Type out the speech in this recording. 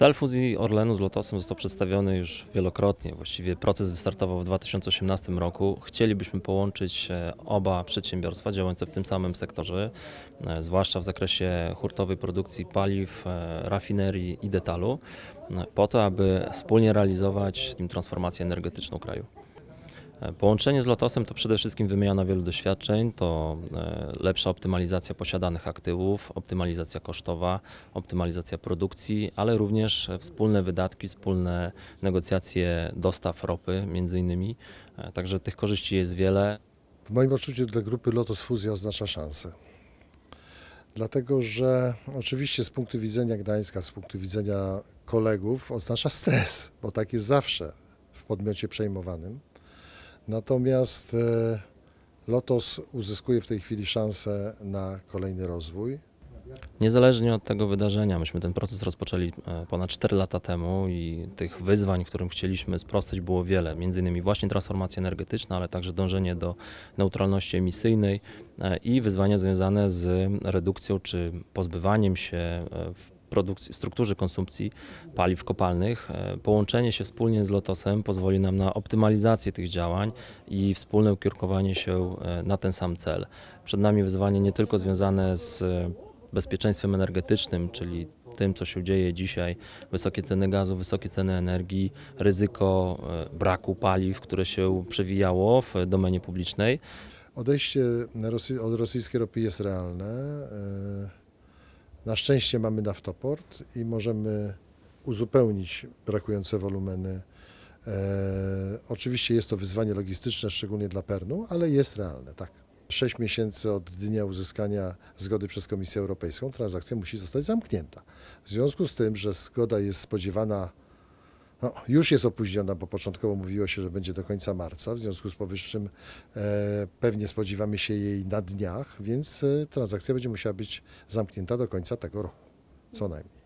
Cel fuzji Orlenu z Lotosem został przedstawiony już wielokrotnie. Właściwie proces wystartował w 2018 roku. Chcielibyśmy połączyć e, oba przedsiębiorstwa działające w tym samym sektorze, e, zwłaszcza w zakresie hurtowej produkcji paliw, e, rafinerii i detalu, po to, aby wspólnie realizować transformację energetyczną kraju. Połączenie z Lotosem to przede wszystkim wymiana wielu doświadczeń, to e, lepsza optymalizacja posiadanych aktywów, optymalizacja kosztowa, optymalizacja produkcji, ale również wspólne wydatki, wspólne negocjacje dostaw ropy między innymi. E, także tych korzyści jest wiele. W moim odczuciu dla grupy Lotos Fuzja oznacza szansę. Dlatego, że oczywiście z punktu widzenia Gdańska, z punktu widzenia kolegów oznacza stres, bo tak jest zawsze w podmiocie przejmowanym Natomiast e, Lotos uzyskuje w tej chwili szansę na kolejny rozwój. Niezależnie od tego wydarzenia, myśmy ten proces rozpoczęli e, ponad 4 lata temu i tych wyzwań, którym chcieliśmy sprostać było wiele, między innymi właśnie transformacja energetyczna, ale także dążenie do neutralności emisyjnej e, i wyzwania związane z redukcją czy pozbywaniem się w produkcji, strukturze konsumpcji paliw kopalnych. E, połączenie się wspólnie z Lotosem pozwoli nam na optymalizację tych działań i wspólne ukierunkowanie się e, na ten sam cel. Przed nami wyzwanie nie tylko związane z e, bezpieczeństwem energetycznym, czyli tym, co się dzieje dzisiaj, wysokie ceny gazu, wysokie ceny energii, ryzyko braku paliw, które się przewijało w domenie publicznej. Odejście od rosyjskiej ropy jest realne. Na szczęście mamy naftoport i możemy uzupełnić brakujące wolumeny. E, oczywiście jest to wyzwanie logistyczne, szczególnie dla Pernu, ale jest realne, tak. Sześć miesięcy od dnia uzyskania zgody przez Komisję Europejską transakcja musi zostać zamknięta. W związku z tym, że zgoda jest spodziewana no, już jest opóźniona, bo początkowo mówiło się, że będzie do końca marca. W związku z powyższym e, pewnie spodziewamy się jej na dniach, więc e, transakcja będzie musiała być zamknięta do końca tego roku, co najmniej.